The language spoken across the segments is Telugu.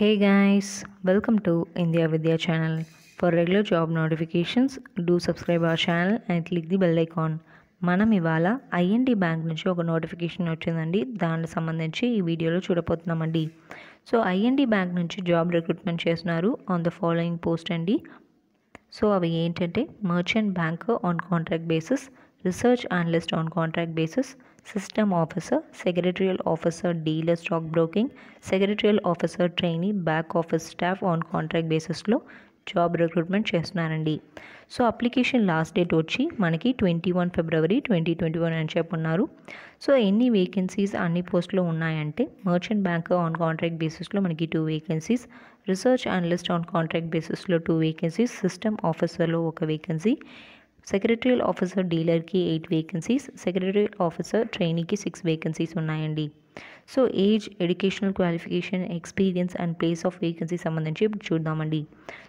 hey guys welcome to India Vidya channel for regular job notifications do subscribe our channel and click the bell icon మనం ఇవాళ ఐఎన్డి బ్యాంక్ నుంచి ఒక నోటిఫికేషన్ వచ్చిందండి దానికి సంబంధించి ఈ వీడియోలో చూడబోతున్నామండి సో ఐఎన్డి బ్యాంక్ నుంచి జాబ్ రిక్రూట్మెంట్ చేస్తున్నారు ఆన్ ద ఫాలోయింగ్ పోస్ట్ అండి సో అవి ఏంటంటే merchant bank on contract basis research analyst on contract basis system officer secretarial officer dealer stock broking secretarial officer trainee back office staff on contract బేసిస్లో జాబ్ రిక్రూట్మెంట్ చేస్తున్నారండి సో అప్లికేషన్ లాస్ట్ డేట్ వచ్చి మనకి twenty one February twenty twenty one అని చెప్పి ఉన్నారు సో ఎన్ని వేకెన్సీస్ అన్ని పోస్టులు ఉన్నాయంటే మర్చెంట్ బ్యాంక్ ఆన్ కాంట్రాక్ట్ బేసిస్లో మనకి two vacancies research analyst on contract బేసిస్లో టూ వేకెన్సీస్ సిస్టమ్ ఆఫీసర్లో ఒక వేకెన్సీ సెక్రటరీల్ ఆఫీసర్ డీలర్కి ఎయిట్ వేకెన్సీస్ సెక్రటరీల్ ఆఫీసర్ ట్రైనీకి సిక్స్ వేకెన్సీస్ ఉన్నాయండి so age educational qualification experience and place of vacancy సంబంధించి ఇప్పుడు చూద్దామండి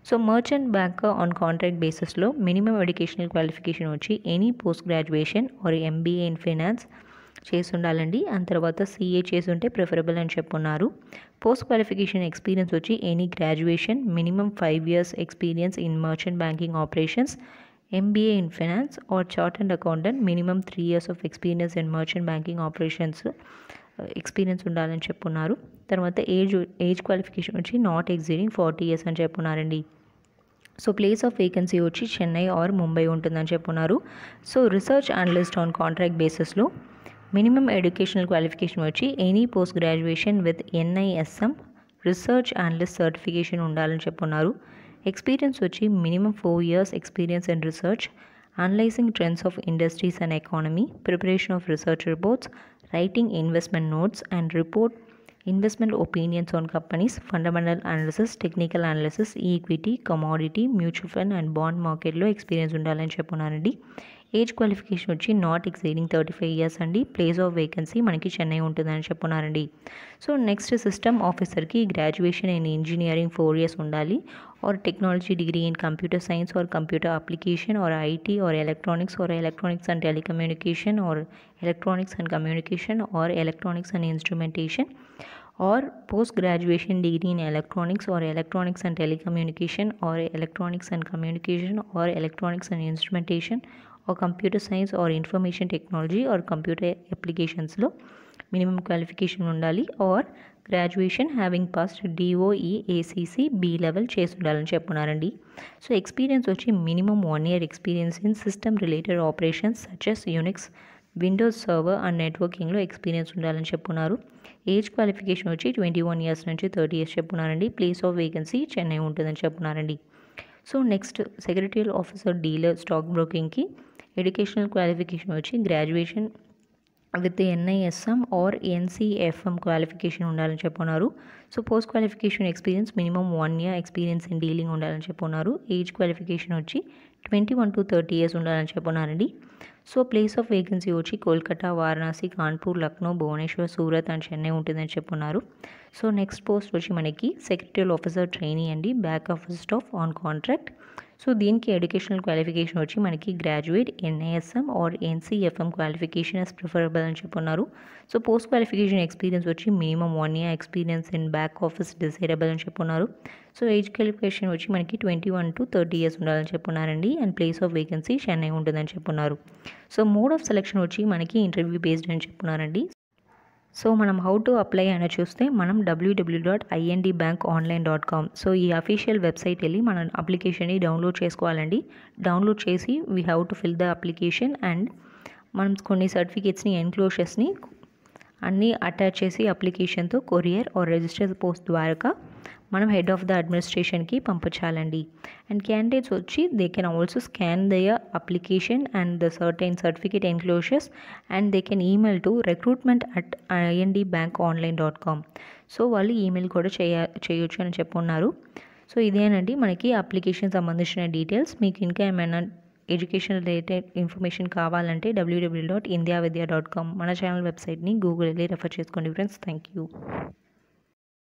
so merchant bank on contract బేసిస్లో మినిమం ఎడ్యుకేషనల్ క్వాలిఫికేషన్ వచ్చి any post graduation or MBA in finance చేసి ఉండాలండి ఆ తర్వాత సీఏ చేసి ఉంటే ప్రిఫరబుల్ అని చెప్పున్నారు పోస్ట్ క్వాలిఫికేషన్ ఎక్స్పీరియన్స్ వచ్చి any graduation minimum five years experience in merchant banking operations MBA in finance or and accountant minimum three years of experience in merchant banking operations experience ఉండాలని చెప్పున్నారు తర్వాత ఏజ్ ఏజ్ క్వాలిఫికేషన్ వచ్చి నాట్ ఎగ్జీడింగ్ ఫార్టీ ఇయర్స్ అని చెప్పున్నారండి సో ప్లేస్ ఆఫ్ వేకెన్సీ వచ్చి చెన్నై ఆర్ ముంబై ఉంటుందని చెప్పున్నారు so research analyst on contract బేసిస్లో మినిమం ఎడ్యుకేషనల్ క్వాలిఫికేషన్ వచ్చి any post graduation with NISM research analyst certification ఉండాలని చెప్పున్నారు Experience வச்சு minimum 4 years experience in research, analyzing trends of industries and economy, preparation of research reports, writing investment notes and report investment opinions on companies, fundamental analysis, technical analysis, equity, commodity, mutual fund and bond market లో experience ఉండాలని చెప్పున్నానండి ఏజ్ క్వాలిఫికేషన్ వచ్చి not exceeding thirty five years అండి ప్లేస్ ఆఫ్ వేకెన్సీ మనకి చెన్నై ఉంటుందని చెప్పున్నారండి సో నెక్స్ట్ సిస్టమ్ ఆఫీసర్కి graduation in engineering four years ఉండాలి or technology degree in computer science or computer application or IT or electronics or electronics and telecommunication or electronics and communication or electronics and instrumentation or post graduation degree in electronics or electronics and telecommunication or electronics and communication or electronics and instrumentation और computer science or information technology or computer అప్లికేషన్స్లో మినిమం క్వాలిఫికేషన్ ఉండాలి or graduation having passed DOE ACC B level చేసి ఉండాలని చెప్పున్నారండి సో ఎక్స్పీరియన్స్ వచ్చి minimum one year experience in system related operations such as Unix Windows server and నెట్వర్కింగ్లో ఎక్స్పీరియన్స్ ఉండాలని చెప్పున్నారు ఏజ్ క్వాలిఫికేషన్ వచ్చి ట్వంటీ వన్ ఇయర్స్ నుంచి థర్టీ ఇయర్స్ చెప్పున్నారండి ప్లేస్ ఆఫ్ వేకెన్సీ చెన్నై ఉంటుందని చెప్పున్నారండి so next secretary officer dealer stock బ్రోకింగ్కి ఎడ్యుకేషనల్ క్వాలిఫికేషన్ వచ్చి graduation with NISM or NCFM qualification ఉండాలని చెప్పున్నారు so post qualification experience minimum one year experience in dealing ఉండాలని చెప్పున్నారు ఏజ్ క్వాలిఫికేషన్ వచ్చి twenty one to thirty years ఉండాలని చెప్పున్నారండి సో ప్లేస్ ఆఫ్ వేకెన్సీ వచ్చి కోల్కతా వారణాసి కాన్పూర్ లక్నో భువనేశ్వర్ సూరత్ అండ్ చెన్నై ఉంటుందని చెప్పున్నారు సో నెక్స్ట్ పోస్ట్ వచ్చి మనకి సెక్రటరీ ఆఫీసర్ ట్రైనింగ్ అండి back office staff on contract so దీనికి ఎడ్యుకేషనల్ క్వాలిఫికేషన్ వచ్చి మనకి graduate NISM or NCFM qualification is preferable అని చెప్పున్నారు సో పోస్ట్ క్వాలిఫికేషన్ ఎక్స్పీరియన్స్ వచ్చి minimum one year experience in back office desirable అని చెప్పున్నారు సో ఏజ్ క్వాలిఫికేషన్ వచ్చి మనకి twenty one to thirty years ఉండాలని చెప్పున్నారండి and place of vacancy Chennai ఉంటుందని చెప్పున్నారు సో మోడ్ ఆఫ్ సెలెక్షన్ వచ్చి మనకి ఇంటర్వ్యూ బేస్డ్ అని చెప్పున్నారండి సో మనం హౌ టు అప్లై అని చూస్తే మనం W W dot IND bank online dot com so ఈ అఫీషియల్ వెబ్సైట్ వెళ్ళి మనం అప్లికేషన్ని డౌన్లోడ్ చేసుకోవాలండి డౌన్లోడ్ చేసి we how to fill the application and మనం కొన్ని సర్టిఫికేట్స్ని ఎన్క్లోషర్స్ని అన్నీ అటాచ్ చేసి అప్లికేషన్తో కొరియర్ ఆర్ రిజిస్టర్ పోస్ట్ ద్వారా మనం హెడ్ ఆఫ్ ద అడ్మినిస్ట్రేషన్కి పంపించాలండి అండ్ క్యాండిడేట్స్ వచ్చి they can also scan their application and the certain certificate enclosures and they can email to recruitment at IND bank online dot com so వాళ్ళు ఈమెయిల్ కూడా చేయ చేయొచ్చు అని చెప్పున్నారు సో ఇదేనండి మనకి అప్లికేషన్ సంబంధించిన డీటెయిల్స్ మీకు ఇంకా ఏమైనా ఎడ్యుకేషన్ రిలేటెడ్ ఇన్ఫర్మేషన్ కావాలంటే W W dot India Vidya dot com మన ఛానల్ వెబ్సైట్ని గూగుల్ వెళ్ళి రెఫర్ చేసుకోండి ఫ్రెండ్స్ థ్యాంక్ యూ